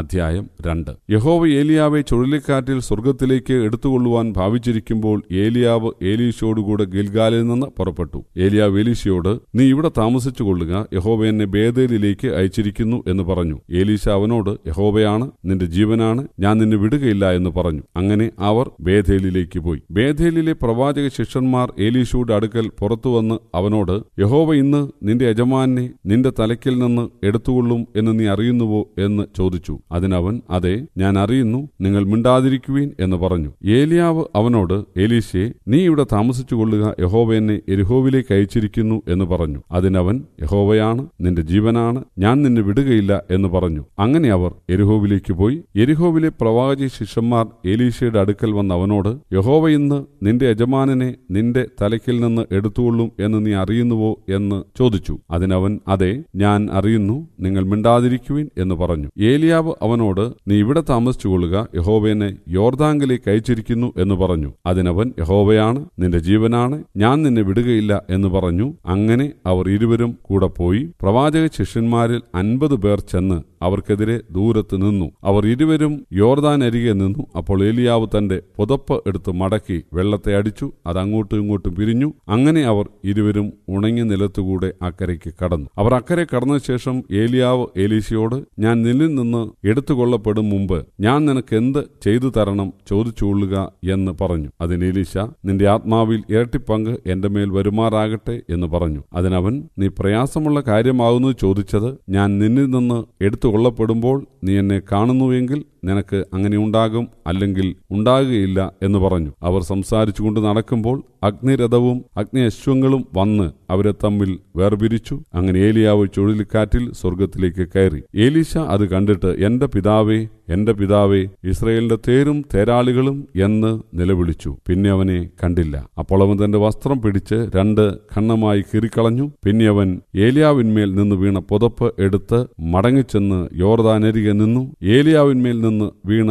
അധ്യായം രണ്ട് യഹോവ ഏലിയാവെ ചുഴലിക്കാറ്റിൽ സ്വർഗത്തിലേക്ക് എടുത്തുകൊള്ളുവാൻ ഭാവിച്ചിരിക്കുമ്പോൾ ഏലിയാവ് ഏലീശയോടുകൂടെ ഗിൽഗാലിൽ നിന്ന് പുറപ്പെട്ടു ഏലിയാവ് ഏലീശയോട് നീ ഇവിടെ താമസിച്ചു കൊള്ളുക യഹോവ എന്നെ ബേദേലിലേക്ക് അയച്ചിരിക്കുന്നു എന്ന് പറഞ്ഞു ഏലീശ അവനോട് യഹോവയാണ് നിന്റെ ജീവനാണ് ഞാൻ നിന്നെ വിടുകയില്ല എന്ന് പറഞ്ഞു അങ്ങനെ അവർ ബേധേലിലേക്ക് പോയി ബേധേലിലെ പ്രവാചക ശിഷ്യന്മാർ ഏലീശയുടെ അടുക്കൽ പുറത്തുവന്ന് അവനോട് യഹോവ ഇന്ന് നിന്റെ യജമാനെ നിന്റെ തലയ്ക്കിൽ നിന്ന് എടുത്തുകൊള്ളും എന്ന് നീ അറിയുന്നുവോ എന്ന് ചോദിച്ചു അതിനവൻ അതെ ഞാൻ അറിയുന്നു നിങ്ങൾ മിണ്ടാതിരിക്കുവീൻ എന്ന് പറഞ്ഞു ഏലിയാവ് അവനോട് എലീശയെ നീ ഇവിടെ താമസിച്ചു കൊള്ളുക യഹോവയെന്നെ എന്നെ എരിഹോവിലേക്ക് അയച്ചിരിക്കുന്നു എന്ന് പറഞ്ഞു അതിനവൻ യഹോവയാണ് നിന്റെ ജീവനാണ് ഞാൻ നിന്നെ വിടുകയില്ല എന്ന് പറഞ്ഞു അങ്ങനെ അവർ എരിഹോവിലേക്ക് പോയി എരിഹോവിലെ പ്രവാചി ശിഷ്യന്മാർ ഏലീശയുടെ അടുക്കൽ വന്ന അവനോട് യഹോവ ഇന്ന് നിന്റെ യജമാനനെ നിന്റെ തലയ്ക്കിൽ നിന്ന് എടുത്തുകൊള്ളും എന്ന് നീ അറിയുന്നുവോ എന്ന് ചോദിച്ചു അതിനവൻ അതെ ഞാൻ അറിയുന്നു നിങ്ങൾ മിണ്ടാതിരിക്കുവിൻ എന്ന് പറഞ്ഞു ഏലിയാവ് അവനോട് നീ ഇവിടെ താമസിച്ചുകൊള്ളുക യഹോവനെ യോർദാങ്കിലേക്ക് അയച്ചിരിക്കുന്നു എന്ന് പറഞ്ഞു അതിനവൻ യഹോവയാണ് നിന്റെ ജീവനാണ് ഞാൻ നിന്നെ വിടുകയില്ല എന്ന് പറഞ്ഞു അങ്ങനെ അവർ ഇരുവരും കൂടെ പോയി പ്രവാചക ശിഷ്യന്മാരിൽ അൻപത് പേർ ചെന്ന് അവർക്കെതിരെ ദൂരത്ത് നിന്നു അവർ ഇരുവരും യോർദാൻ അരികെ നിന്നു അപ്പോൾ ഏലിയാവ് തന്റെ പുതപ്പ് എടുത്ത് മടക്കി വെള്ളത്തെ അടിച്ചു അത് അങ്ങോട്ടും ഇങ്ങോട്ടും പിരിഞ്ഞു അങ്ങനെ അവർ ഇരുവരും ഉണങ്ങിയ നിലത്തുകൂടെ അക്കരയ്ക്ക് കടന്നു അവർ അക്കരെ കടന്ന ശേഷം ഏലിയാവ് ഏലീശയോട് ഞാൻ നിന്നിൽ നിന്ന് എടുത്തുകൊള്ളപ്പെടും മുമ്പ് ഞാൻ നിനക്ക് എന്ത് ചെയ്തു തരണം ചോദിച്ചുകൊള്ളുക എന്ന് പറഞ്ഞു അതിന് ഇലീശ നിന്റെ ആത്മാവിൽ ഇരട്ടിപ്പങ്ക് എന്റെ മേൽ വരുമാറാകട്ടെ എന്ന് പറഞ്ഞു അതിനവൻ നീ പ്രയാസമുള്ള കാര്യമാകുന്നു ചോദിച്ചത് ഞാൻ നിന്നിൽ നിന്ന് എടുത്തുകൊള്ളപ്പെടുമ്പോൾ നീ എന്നെ കാണുന്നുവെങ്കിൽ നിനക്ക് അങ്ങനെ ഉണ്ടാകും അല്ലെങ്കിൽ ഉണ്ടാകുകയില്ല എന്ന് പറഞ്ഞു അവർ സംസാരിച്ചുകൊണ്ട് നടക്കുമ്പോൾ അഗ്നിരഥവും അശ്വങ്ങളും വന്ന് അവരെ തമ്മിൽ വേർപിരിച്ചു അങ്ങനെ ഏലിയാവ് ചുഴലിക്കാറ്റിൽ സ്വർഗത്തിലേക്ക് കയറി ഏലീശ അത് കണ്ടിട്ട് എന്റെ പിതാവേ എന്റെ പിതാവെ ഇസ്രയേലിന്റെ തേരും തേരാളികളും എന്ന് നിലവിളിച്ചു പിന്നെ അവനെ കണ്ടില്ല അപ്പോൾ അവൻ തന്റെ വസ്ത്രം പിടിച്ച് രണ്ട് ഖണ്ണമായി കീറിക്കളഞ്ഞു പിന്നെ അവൻ ഏലിയാവിന്മേൽ നിന്ന് വീണ പുതപ്പ് എടുത്ത് മടങ്ങിച്ചെന്ന് യോർദാനരികെ നിന്നു ഏലിയാവിന്മേൽ നിന്ന് വീണ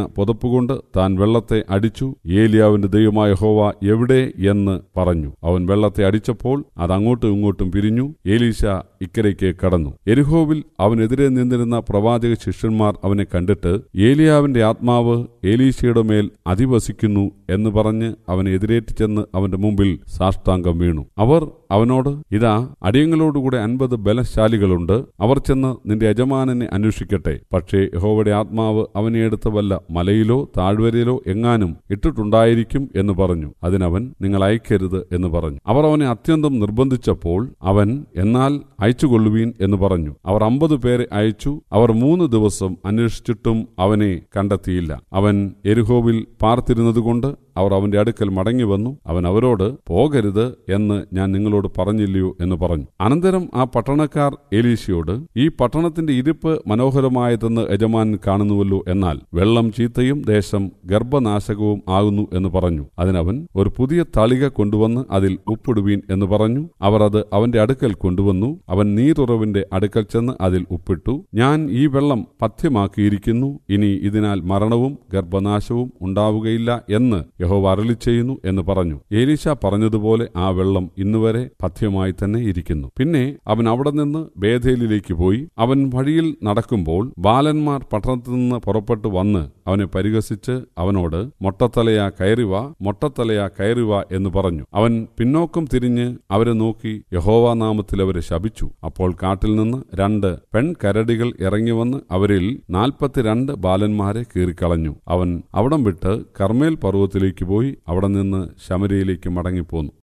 കൊണ്ട് താൻ വെള്ളത്തെ അടിച്ചു ഏലിയാവിന്റെ ദൈവമായ ഹോവ എവിടെ എന്ന് പറഞ്ഞു അവൻ വെള്ളത്തെ അടിച്ചപ്പോൾ അത് അങ്ങോട്ടും ഇങ്ങോട്ടും പിരിഞ്ഞു ഏലീശ ഇക്കരയ്ക്ക് കടന്നു എരിഹോവിൽ അവനെതിരെ നിന്നിരുന്ന പ്രവാചക ശിഷ്യന്മാർ അവനെ കണ്ടിട്ട് ഏലിയാവിന്റെ ആത്മാവ് ഏലീശയുടെ മേൽ അധിവസിക്കുന്നു എന്ന് പറഞ്ഞ് അവനെ എതിരേറ്റ് ചെന്ന് അവന്റെ മുമ്പിൽ സാഷ്ടാംഗം വീണു അവർ അവനോട് ഇതാ അടിയങ്ങളോടുകൂടെ അൻപത് ബലശാലികളുണ്ട് അവർ ചെന്ന് നിന്റെ യജമാനനെ അന്വേഷിക്കട്ടെ പക്ഷേ യഹോവയുടെ ആത്മാവ് അവനെ എടുത്ത വല്ല മലയിലോ താഴ്വരയിലോ എങ്ങാനും ഇട്ടിട്ടുണ്ടായിരിക്കും എന്ന് പറഞ്ഞു അതിനവൻ നിങ്ങൾ അയക്കരുത് എന്ന് പറഞ്ഞു അവർ അവനെ അത്യന്തം നിർബന്ധിച്ചപ്പോൾ അവൻ എന്നാൽ അയച്ചുകൊള്ളുവീൻ എന്ന് പറഞ്ഞു അവർ അമ്പത് പേരെ അയച്ചു അവർ മൂന്ന് ദിവസം അന്വേഷിച്ചിട്ടും അവൻ അവനെ കണ്ടെത്തിയില്ല അവൻ എരുഹോവിൽ പാർത്തിരുന്നതുകൊണ്ട് അവർ അവന്റെ അടുക്കൽ മടങ്ങി വന്നു അവൻ അവരോട് പോകരുത് എന്ന് ഞാൻ നിങ്ങളോട് പറഞ്ഞില്ലയോ എന്ന് പറഞ്ഞു അനന്തരം ആ പട്ടണക്കാർ എലീശയോട് ഈ പട്ടണത്തിന്റെ ഇരിപ്പ് മനോഹരമായതെന്ന് യജമാൻ കാണുന്നുവല്ലോ എന്നാൽ വെള്ളം ചീത്തയും ദേശം ഗർഭനാശകവും ആകുന്നു എന്ന് പറഞ്ഞു അതിനവൻ ഒരു പുതിയ തളിക കൊണ്ടുവന്ന് അതിൽ ഉപ്പിടുവീൻ എന്ന് പറഞ്ഞു അവർ അത് അവന്റെ അടുക്കൽ കൊണ്ടുവന്നു അവൻ നീതുറവിന്റെ അടുക്കൽ ചെന്ന് അതിൽ ഉപ്പിട്ടു ഞാൻ ഈ വെള്ളം പഥ്യമാക്കിയിരിക്കുന്നു ഇനി ഇതിനാൽ മരണവും ഗർഭനാശവും ഉണ്ടാവുകയില്ല എന്ന് യഹോവ അരളി ചെയ്യുന്നു എന്ന് പറഞ്ഞു ഏലീശ പറഞ്ഞതുപോലെ ആ വെള്ളം ഇന്നുവരെ പഥ്യമായി തന്നെ ഇരിക്കുന്നു പിന്നെ അവൻ അവിടെ നിന്ന് ബേധേലിലേക്ക് പോയി അവൻ വഴിയിൽ നടക്കുമ്പോൾ ബാലന്മാർ പട്ടണത്തിൽ നിന്ന് പുറപ്പെട്ടു വന്ന് അവനെ പരിഹസിച്ച് അവനോട് മൊട്ടത്തലയാ കയറിവ മൊട്ടത്തലയാ കയറിവ എന്ന് പറഞ്ഞു അവൻ പിന്നോക്കം തിരിഞ്ഞ് അവരെ നോക്കി യഹോവ നാമത്തിൽ അവരെ ശപിച്ചു അപ്പോൾ കാട്ടിൽ നിന്ന് രണ്ട് പെൺകരടികൾ ഇറങ്ങി വന്ന് അവരിൽ നാൽപ്പത്തിരണ്ട് ബാലന്മാരെ കീറിക്കളഞ്ഞു അവൻ അവിടം വിട്ട് കർമേൽ പർവ്വത്തിലേക്ക് പോയി അവിടെ നിന്ന് ശമരിയിലേക്ക് മടങ്ങിപ്പോന്നു